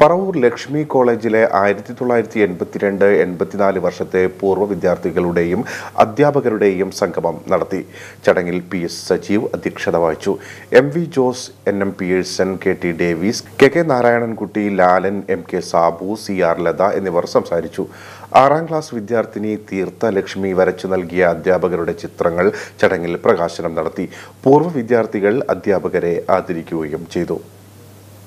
പറവൂർ ലക്ഷ്മി കോളേജിലെ ആയിരത്തി തൊള്ളായിരത്തി എൺപത്തിരണ്ട് എൺപത്തിനാല് വർഷത്തെ പൂർവ്വ വിദ്യാർത്ഥികളുടെയും അധ്യാപകരുടെയും സംഗമം നടത്തി ചടങ്ങിൽ പി എസ് സജീവ് അധ്യക്ഷത വഹിച്ചു M V Jose N M Pearson K T Davis K K Narayanankutty Lalan M K Sabu C R Latha എന്നിവർ സംസാരിച്ചു ആറാം ക്ലാസ് വിദ്യാർത്ഥിനി തീർത്ഥ ലക്ഷ്മി വരച്ചു നൽകിയ അധ്യാപകരുടെ ചിത്രങ്ങൾ ചടങ്ങിൽ പ്രകാശനം നടത്തി പൂർവ്വ വിദ്യാർത്ഥികൾ അധ്യാപകരെ ആദരിക്കുകയും ചെയ്തു